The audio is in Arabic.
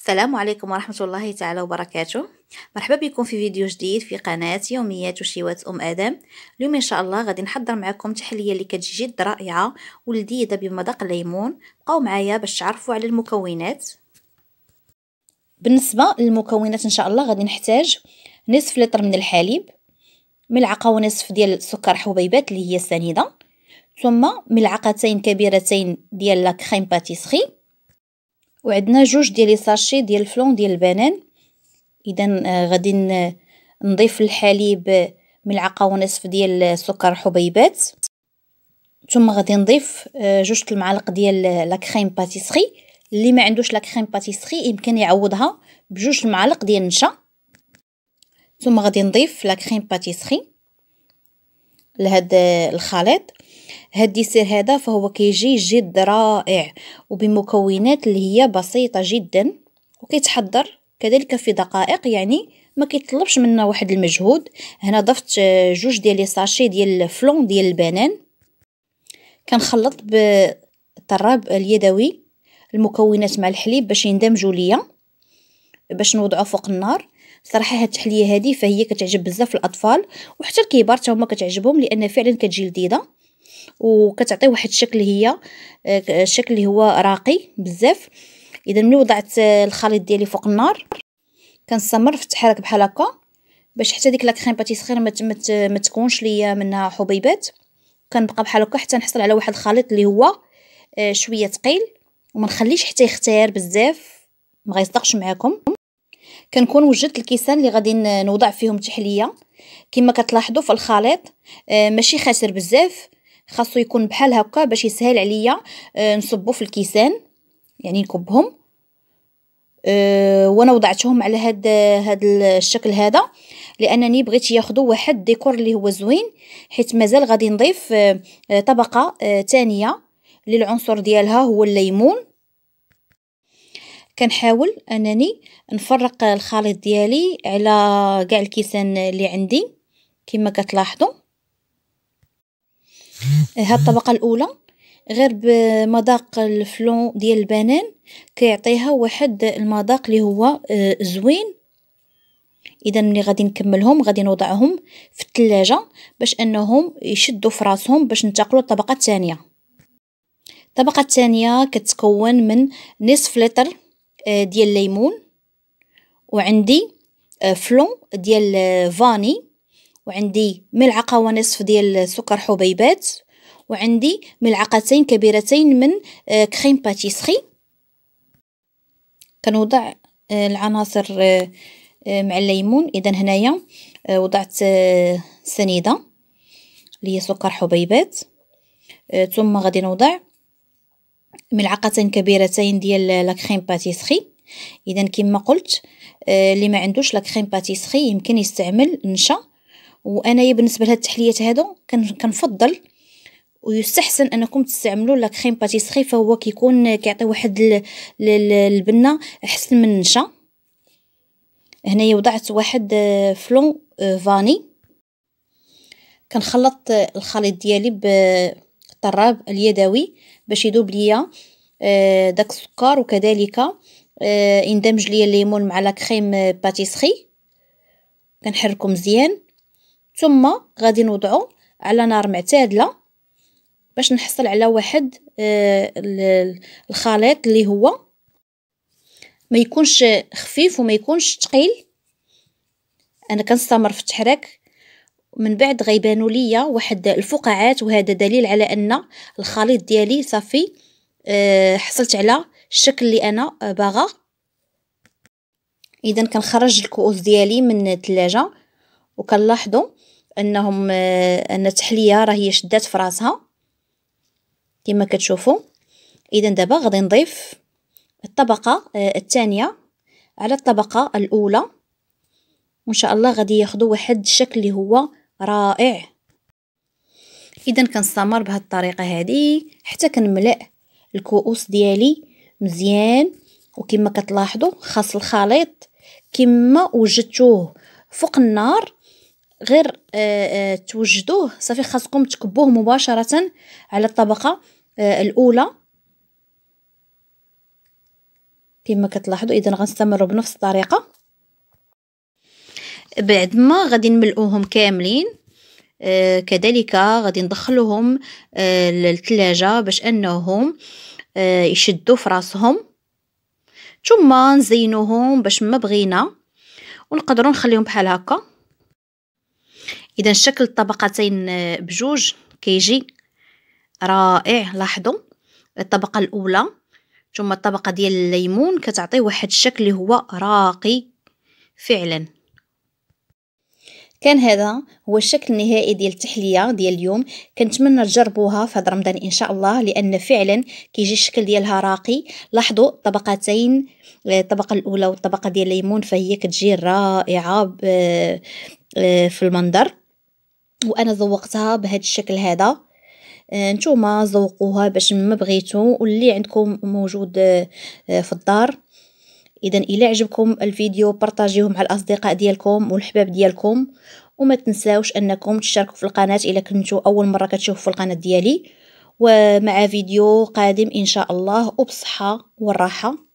السلام عليكم ورحمة الله تعالى وبركاته مرحبا بكم في فيديو جديد في قناة يوميات وشيوات أم آدم اليوم إن شاء الله غادي نحضر معكم تحلية اللي كتجي جد رائعة ولذيذة بمذاق الليمون بقاو معايا باش تعرفوا على المكونات بالنسبة للمكونات إن شاء الله غادي نحتاج نصف لتر من الحليب ملعقة ونصف ديال سكر حبيبات اللي هي سنيدة ثم ملعقتين كبيرتين ديال لا باتيسخي باتيسري وعندنا جوج ديال لي ساشي ديال الفلون ديال البنان اذا آه، غادي نضيف الحليب ملعقه ونصف ديال سكر حبيبات ثم غادي نضيف آه، جوج المعالق ديال لا كريم باتيسري اللي ما عندوش لا كريم باتيسري يمكن يعوضها بجوج المعالق ديال النشا ثم غادي نضيف لا كريم باتيسري لهذا آه، الخليط هاد الديسير هذا فهو كيجي جد رائع وبمكونات اللي هي بسيطة جدا وكيتحضر كذلك في دقائق يعني ما كيطلبش منا واحد المجهود هنا ضفت آه، جوج ديال لي ساشي ديال الفلون ديال البنان كنخلط بالطراب اليدوي المكونات مع الحليب باش يندمجوا ليا باش نوضعو فوق النار صراحه هاد التحليه هادي فهي كتعجب بزاف الاطفال وحتى الكبار حتى هما كتعجبهم لان فعلا كتجي لذيذه وكتعطي واحد الشكل هي آه، الشكل اللي هو راقي بزاف اذا ملي وضعت آه، الخليط ديالي فوق النار كنستمر في التحريك بحال هكا باش حتى ديك لا كريم باتيسير ما ما تكونش ليا منها حبيبات كنبقى بحال هكا حتى نحصل على واحد الخليط اللي هو آه، شويه ثقيل وما نخليش حتى يختار بزاف ما غيصدقش معاكم كنكون وجدت الكيسان اللي غادي نوضع فيهم التحليه كما كتلاحظوا في الخليط ماشي خاسر بزاف خاصو يكون بحال هكا باش يسهل عليا آه، نصبو في الكيسان يعني نكبهم أه وانا وضعتهم على هاد هاد الشكل هذا لانني بغيت ياخذوا واحد ديكور اللي هو زوين حيت مازال غادي نضيف أه, آه، طبقه ثانيه أه ديالها هو الليمون كنحاول انني نفرق الخليط ديالي على كاع الكيسان اللي عندي كما كتلاحظوا إيه، الطبقه الأولى غير بمذاق الفلون ديال البنان كيعطيها واحد المذاق اللي هو آه، زوين اذا ملي غادي نكملهم غادي نوضعهم في الثلاجه باش انهم يشدوا في راسهم باش ننتقلوا للطبقه الثانيه الطبقه الثانيه كتكون من نصف لتر آه، ديال الليمون وعندي آه، فلون ديال فاني وعندي ملعقة ونصف ديال سكر حبيبات وعندي ملعقتين كبيرتين من آه، كريم باتيسري كنوضع آه، العناصر آه، مع الليمون اذا هنايا وضعت سنيده اللي هي سكر حبيبات ثم غادي نوضع ملعقتين كبيرتين ديال لا كريم باتيسري اذا كما قلت اللي ما عندوش لا كريم باتيسري يمكن يستعمل نشا وانايا بالنسبه لهاد التحليات هادو كنفضل ويستحسن انكم تستعملوا لا كريم باتيسري فهو كيكون كيعطي واحد البنه احسن من النشا هنايا وضعت واحد آه، فلون آه، فاني كنخلط آه، الخليط ديالي بالطراب اليدوي باش يذوب ليا داك السكر وكذلك يندمج ليا الليمون مع لا كريم باتيسري كنحركو مزيان ثم غادي نوضعو على نار معتدله باش نحصل على واحد آه، الخليط اللي هو ما يكونش خفيف وما يكونش ثقيل انا كنستمر في التحريك من بعد غيبانوا ليا واحد الفقاعات وهذا دليل على ان الخليط ديالي صافي آه، حصلت على الشكل اللي انا آه، باغا اذا كنخرج الكؤوس ديالي من الثلاجه وكنلاحظوا انهم آه، ان التحليه راهي شدات في راسها كما كتشوفوا اذا دابا غادي نضيف الطبقه آه، الثانيه على الطبقه الاولى وان شاء الله غادي ياخذوا واحد الشكل اللي هو رائع اذا كنستمر بهذه الطريقه هذه حتى كنملأ الكؤوس ديالي مزيان وكما كتلاحظوا خاص الخليط كما وجدتوه فوق النار غير آه، آه، توجدوه صافي خاصكم تكبوه مباشره على الطبقه آه، الاولى كما كتلاحظوا اذا غنستمروا بنفس الطريقه بعد ما غادي نملؤوهم كاملين كذلك غادي ندخلوهم للثلاجه باش انهم يشدوا في راسهم ثم نزينوهم باش ما بغينا ونقدروا نخليهم بحال هكا اذا شكل الطبقتين آه، بجوج كيجي رائع لاحظوا الطبقه الاولى ثم الطبقه ديال الليمون كتعطي واحد الشكل اللي هو راقي فعلا كان هذا هو الشكل النهائي ديال التحليه ديال اليوم كنتمنى تجربوها في هذا رمضان ان شاء الله لان فعلا كيجي الشكل ديالها راقي لاحظوا الطبقتين آه، الطبقه الاولى والطبقه ديال الليمون فهي كتجي رائعه آه، في المنظر وانا ذوقتها بهذا الشكل هذا آه، نتوما ذوقوها باش ما بغيتو واللي عندكم موجود آه، في الدار اذا الا عجبكم الفيديو بارطاجيوه مع الاصدقاء ديالكم والحباب ديالكم وما تنساوش انكم تشتركوا في القناه الا كنتو اول مره كتشوفوا في القناه ديالي ومع فيديو قادم ان شاء الله وبصحه والراحه